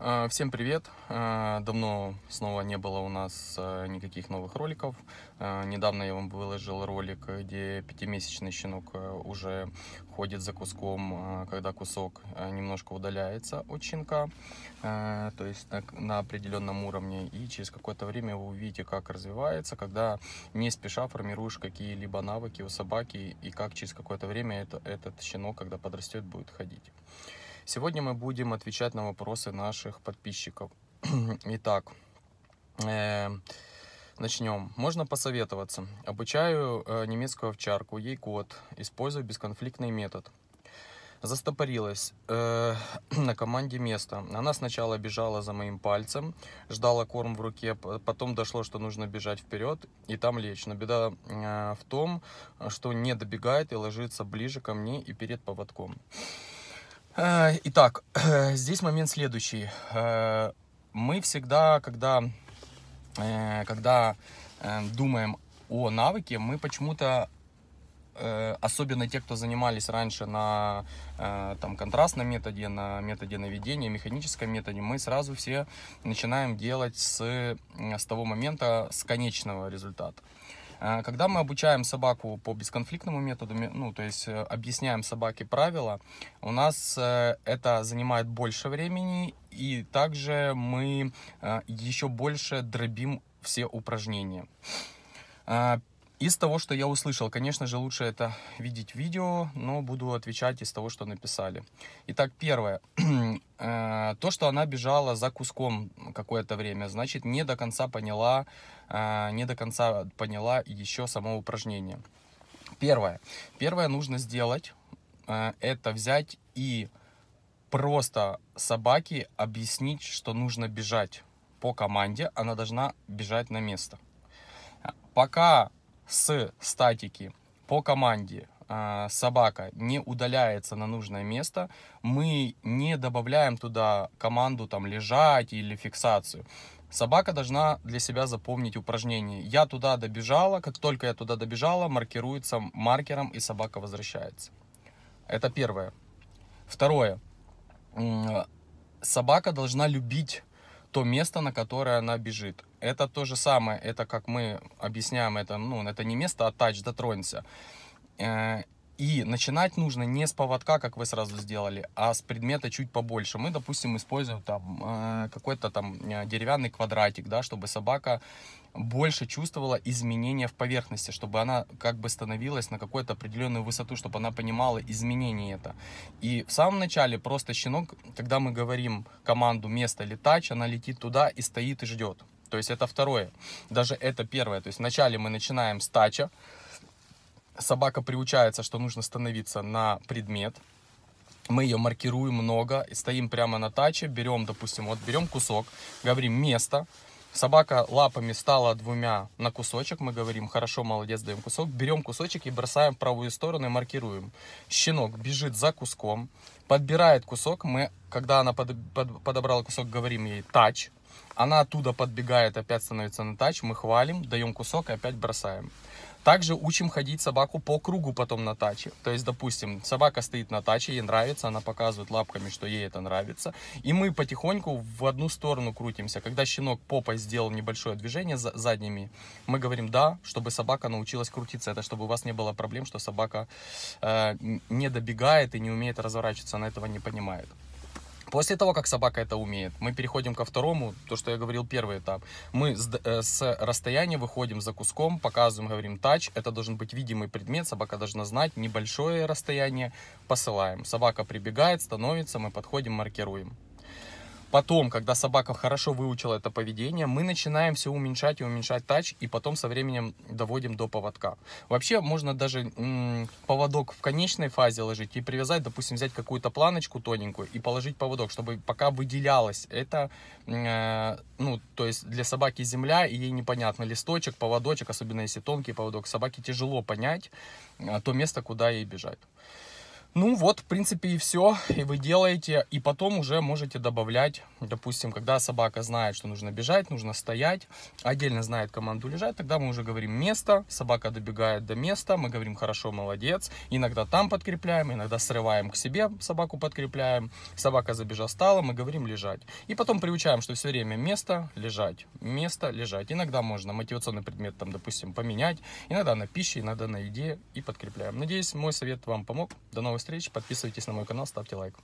А, всем привет! А, давно снова не было у нас а, никаких новых роликов. Недавно я вам выложил ролик, где пятимесячный щенок уже ходит за куском, когда кусок немножко удаляется от щенка, то есть на, на определенном уровне. И через какое-то время вы увидите, как развивается, когда не спеша формируешь какие-либо навыки у собаки и как через какое-то время это, этот щенок, когда подрастет, будет ходить. Сегодня мы будем отвечать на вопросы наших подписчиков. Итак, э, начнем. Можно посоветоваться. Обучаю э, немецкую овчарку, ей год. Использую бесконфликтный метод. Застопорилась э, на команде место. Она сначала бежала за моим пальцем, ждала корм в руке, потом дошло, что нужно бежать вперед и там лечь. Но беда э, в том, что не добегает и ложится ближе ко мне и перед поводком. Э, итак, здесь момент следующий. Э, мы всегда, когда, э, когда думаем о навыке, мы почему-то особенно те, кто занимались раньше на там, контрастном методе, на методе наведения, механическом методе, мы сразу все начинаем делать с, с того момента, с конечного результата. А, когда мы обучаем собаку по бесконфликтному методу, ну, то есть э, объясняем собаке правила, у нас э, это занимает больше времени, и также мы э, еще больше дробим все упражнения. А, из того, что я услышал, конечно же, лучше это видеть видео, но буду отвечать из того, что написали. Итак, первое. Э, то, что она бежала за куском какое-то время, значит, не до конца поняла, э, не до конца поняла еще само упражнение. Первое. Первое нужно сделать, э, это взять и просто собаке объяснить, что нужно бежать по команде, она должна бежать на место. Пока с статики по команде а, собака не удаляется на нужное место, мы не добавляем туда команду там лежать или фиксацию. Собака должна для себя запомнить упражнение. Я туда добежала, как только я туда добежала, маркируется маркером и собака возвращается. Это первое. Второе. Собака должна любить то место, на которое она бежит. Это то же самое, это как мы объясняем это, ну, это не место, а тач, дотронься э, и начинать нужно не с поводка, как вы сразу сделали, а с предмета чуть побольше. Мы, допустим, используем там э, какой-то там э, деревянный квадратик, да, чтобы собака больше чувствовала изменения в поверхности, чтобы она как бы становилась на какую-то определенную высоту, чтобы она понимала изменения это. И в самом начале просто щенок, когда мы говорим команду место летать", она летит туда и стоит и ждет. То есть это второе. Даже это первое. То есть вначале мы начинаем с тача, собака приучается, что нужно становиться на предмет. Мы ее маркируем много, стоим прямо на таче, берем, допустим, вот берем кусок, говорим место, Собака лапами стала двумя на кусочек, мы говорим, хорошо, молодец, даем кусок, берем кусочек и бросаем в правую сторону и маркируем. Щенок бежит за куском, подбирает кусок, мы, когда она под, под, подобрала кусок, говорим ей «тач», она оттуда подбегает, опять становится на тач, мы хвалим, даем кусок и опять бросаем. Также учим ходить собаку по кругу потом на таче. То есть, допустим, собака стоит на таче, ей нравится, она показывает лапками, что ей это нравится. И мы потихоньку в одну сторону крутимся. Когда щенок попой сделал небольшое движение за задними, мы говорим «да», чтобы собака научилась крутиться. Это чтобы у вас не было проблем, что собака э, не добегает и не умеет разворачиваться, она этого не понимает. После того, как собака это умеет, мы переходим ко второму, то, что я говорил, первый этап. Мы с, э, с расстояния выходим за куском, показываем, говорим тач, это должен быть видимый предмет, собака должна знать, небольшое расстояние, посылаем. Собака прибегает, становится, мы подходим, маркируем. Потом, когда собака хорошо выучила это поведение, мы начинаем все уменьшать и уменьшать тач, и потом со временем доводим до поводка. Вообще, можно даже поводок в конечной фазе ложить и привязать, допустим, взять какую-то планочку тоненькую и положить поводок, чтобы пока выделялось это, э, ну, то есть для собаки земля, и ей непонятно листочек, поводочек, особенно если тонкий поводок, собаке тяжело понять э, то место, куда ей бежать. Ну вот, в принципе, и все. И вы делаете, и потом уже можете добавлять, допустим, когда собака знает, что нужно бежать, нужно стоять, отдельно знает команду лежать, тогда мы уже говорим место, собака добегает до места, мы говорим хорошо, молодец, иногда там подкрепляем, иногда срываем к себе, собаку подкрепляем, собака забежала, стала, мы говорим лежать. И потом приучаем, что все время место, лежать, место, лежать. Иногда можно мотивационный предмет, там, допустим, поменять, иногда на пище, иногда на еде и подкрепляем. Надеюсь, мой совет вам помог. До новых новых встреч. Подписывайтесь на мой канал, ставьте лайк.